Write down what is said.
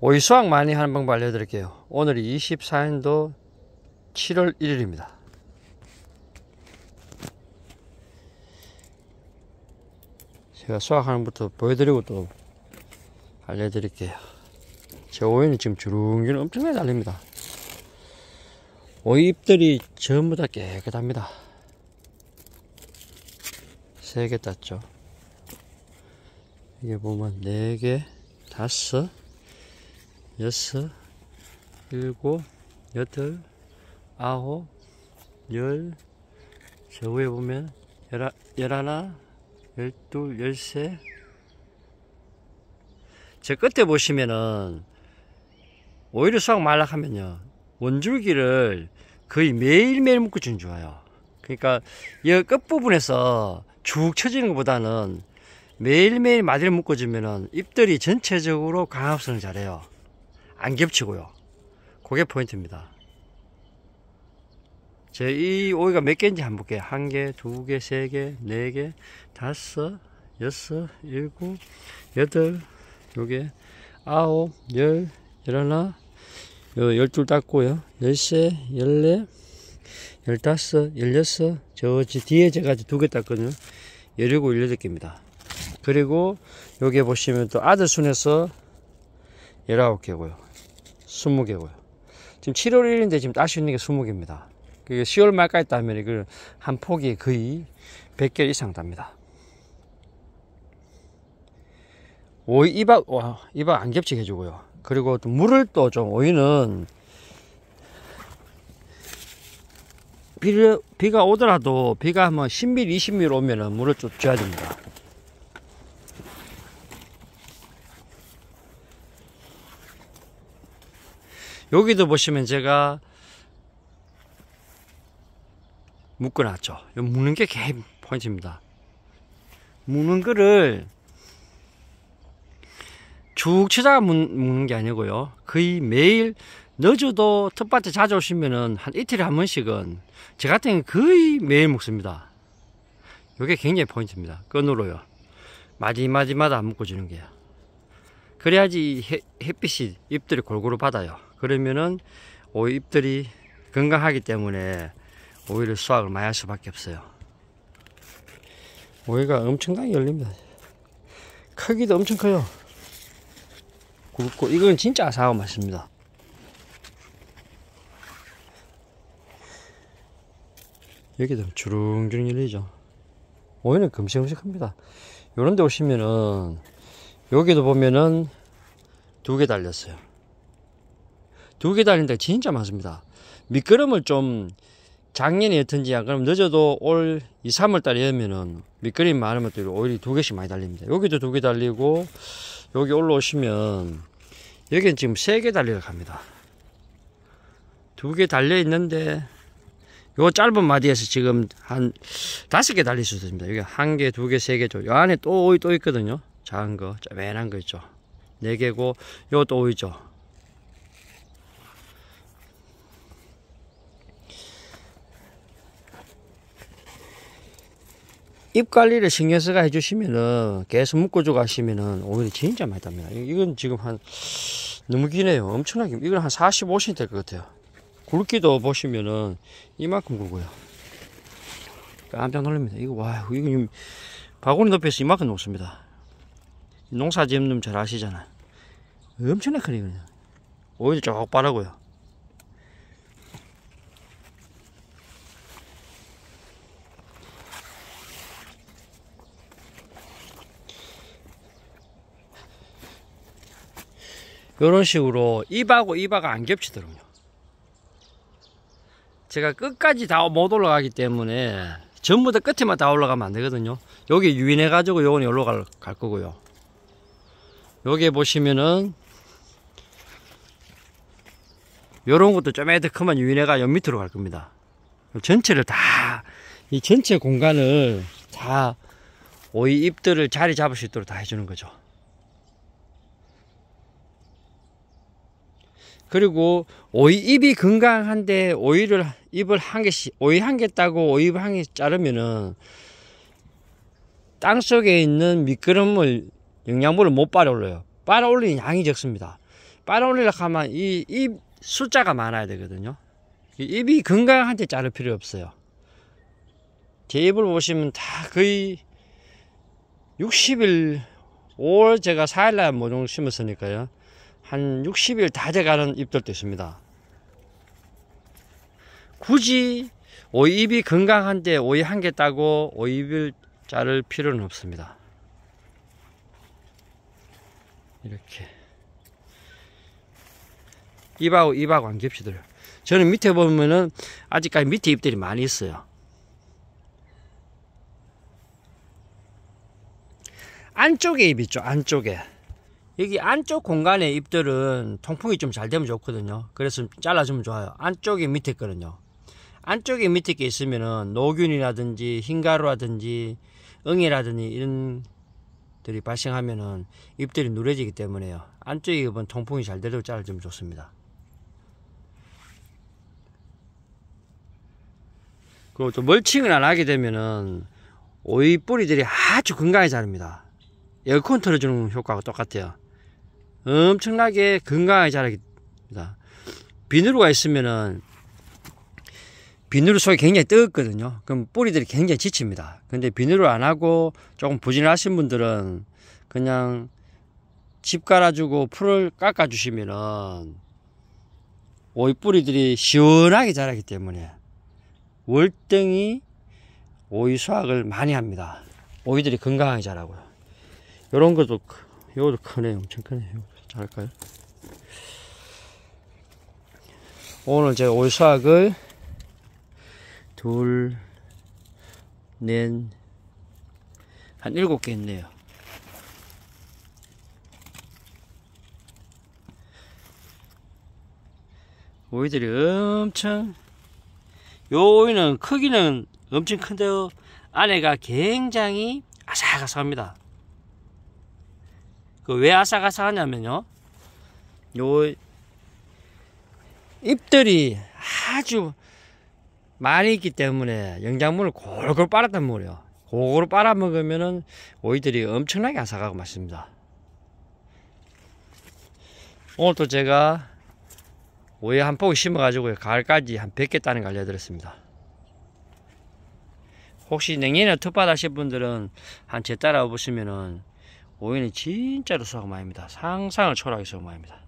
오이 수확 많이 하는 방법 알려드릴게요 오늘이 24년도 7월 1일입니다 제가 수확하는 것부터 보여드리고 또 알려드릴게요 제 오이는 지금 주렁주렁 엄청나게 달립니다 오이 잎들이 전부 다 깨끗합니다 세 개 땄죠 이게 보면 4개 다섯 여섯, 일곱, 여덟, 아홉, 열, 저 위에 보면 열하, 열하나, 열둘, 열세. 저 끝에 보시면은 오히려 수학 말락하면요. 원줄기를 거의 매일매일 묶어주는 좋아요. 그러니까 이 끝부분에서 쭉 쳐지는 것보다는 매일매일 마디를 묶어주면은 잎들이 전체적으로 강합성을 잘해요. 안 겹치고요. 그게 포인트입니다. 제이 오이가 몇 개인지 한번 볼게요. 한 개, 두 개, 세 개, 네 개, 다섯, 여섯, 일곱, 여덟, 요게 아홉, 열, 열하나, 열둘 땄고요. 열세, 열네, 열다섯, 열여섯, 저 뒤에 제가 두개닦거든요 열일곱, 열여덟 개입니다. 그리고 요게 보시면 또 아들 순에서 열아홉 개고요. 20개고요. 지금 7월 1일인데 지금 딸 수 있는 게 20개입니다. 그게 10월 말까지 따면 이걸 한 폭이 거의 100개 이상 답니다. 오이 이박 와 이박 안 겹치게 해주고요. 그리고 또 물을 또 좀 오이는 비 비가 오더라도 비가 한번 10mm, 20mm 오면은 물을 좀 줘야 됩니다. 여기도 보시면 제가 묶어놨죠. 묶는 게 개인 포인트입니다. 묶는 거를 쭉 치다가 묶는 게 아니고요. 거의 매일 넣어줘도 텃밭에 자주 오시면은 한 이틀에 한 번씩은 저 같은 경우 는 거의 매일 묶습니다. 이게 굉장히 포인트입니다. 끈으로요. 마디마디마다 묶어주는 게요. 그래야지 햇빛이 잎들이 골고루 받아요. 그러면은 오이 잎들이 건강하기 때문에 오이를 수확을 많이 할 수밖에 없어요. 오이가 엄청나게 열립니다. 크기도 엄청 커요. 굵고 이건 진짜 아 사과 맛입니다. 여기도 주렁주렁 열리죠. 오이는 금식금식합니다. 요런데 오시면은 여기도 보면은 두 개 달렸어요. 두개 달린데 진짜 많습니다. 미끄럼을좀 작년에 였던지야 그럼 늦어도 올 2, 3월 달에 열면은 미끄럼이 많은 것들이 오히려 두 개씩 많이 달립니다. 여기도 두 개 달리고 여기 올라오시면 여기는 지금 세 개 달리러 갑니다. 두 개 달려 있는데 요 짧은 마디에서 지금 한 다섯 개 달릴 수 있습니다. 여기 한 개, 두 개, 세 개죠. 요 안에 또 오이 또 있거든요. 작은 거, 맨한 거 있죠. 네 개고 요또 오이죠. 입 관리를 신경 써가 해주시면은 계속 묶어주고 하시면은 오히려 진짜 많이 답니다. 이건 지금 한 너무 기네요. 엄청나게 이건 한 45cm 될 것 같아요. 굵기도 보시면은 이만큼 굵어요. 깜짝 놀랍니다. 이거 와 이거 바구니 높이에서 이만큼 높습니다. 농사 짓는 잘 아시잖아. 요 엄청나게 크네요. 오히려 쪽 빠르고요. 이런 식으로 입하고 입하고안겹치더라고요 제가 끝까지 다 못 올라가기 때문에 전부 다 끝에만 다 올라가면 안 되거든요 여기 유인해 가지고 요건 여기로 갈, 갈 거고요 여기에 보시면은 요런 것도 좀 애드크만 유인해가 옆 밑으로 갈 겁니다 전체를 다 이 전체 공간을 다 오이 잎들을 자리 잡을 수 있도록 다 해주는 거죠 그리고 오이 잎이 건강한데 오이를 잎을 한 개씩 오이 한 개 따고 오이 한개 자르면은 땅 속에 있는 미끄럼을 영양분을 못 빨아올려요. 빨아올리는 양이 적습니다. 빨아올리려고 하면 이 잎 숫자가 많아야 되거든요. 이 잎이 건강한데 자를 필요 없어요. 제 잎을 보시면 다 거의 60일 5월 제가 4일날 모종 심었으니까요. 한 60일 다 돼가는 잎들도 있습니다. 굳이 오이잎이 건강한데 오이 한 개 따고 오이잎을 자를 필요는 없습니다. 이렇게 입하고 입하고 안겹치더라 저는 밑에 보면은 아직까지 밑에 잎들이 많이 있어요. 안쪽에 잎 있죠. 안쪽에. 여기 안쪽 공간에 잎들은 통풍이 좀 잘 되면 좋거든요 그래서 잘라주면 좋아요 안쪽에 밑에 거는요 안쪽에 밑에 게 있으면은 노균이라든지 흰가루라든지 응이라든지 이런 들이 발생하면은 잎들이 누래지기 때문에요 안쪽에 잎은 통풍이 잘 되도록 잘라주면 좋습니다 그리고 또 멀칭을 안 하게 되면은 오이 뿌리들이 아주 건강히 자릅니다 에어컨 틀어주는 효과가 똑같아요 엄청나게 건강하게 자랍니다. 비누루가 있으면은 비누루 속이 굉장히 뜨겁거든요. 그럼 뿌리들이 굉장히 지칩니다. 근데 비누를 안 하고 조금 부진하신 분들은 그냥 집깔아주고 풀을 깎아주시면은 오이 뿌리들이 시원하게 자라기 때문에 월등히 오이 수확을 많이 합니다. 오이들이 건강하게 자라고요. 요런 것도, 요것도 크네요. 엄청 크네요. 할까요? 오늘 제가 올삭을 둘, 넷, 한 일곱 개 했네요. 오이들이 엄청 요 오이는 크기는 엄청 큰데요 안에가 굉장히 아삭아삭합니다 그왜 아삭아삭하냐면요. 요 잎들이 아주 많이 있기 때문에 영양물을 골고루 빨았단 말이에요. 골고루 빨아먹으면은 오이들이 엄청나게 아삭하고 맛있습니다. 오늘 도 제가 오이 한 포기 심어가지고 가을까지 한 100개 따는 걸 알려드렸습니다. 혹시 냉이나 텃밭 하실 분들은 한 제 따라 보시면은 오이는 진짜로 수확 마입니다 상상을 초월하게 수확 마입니다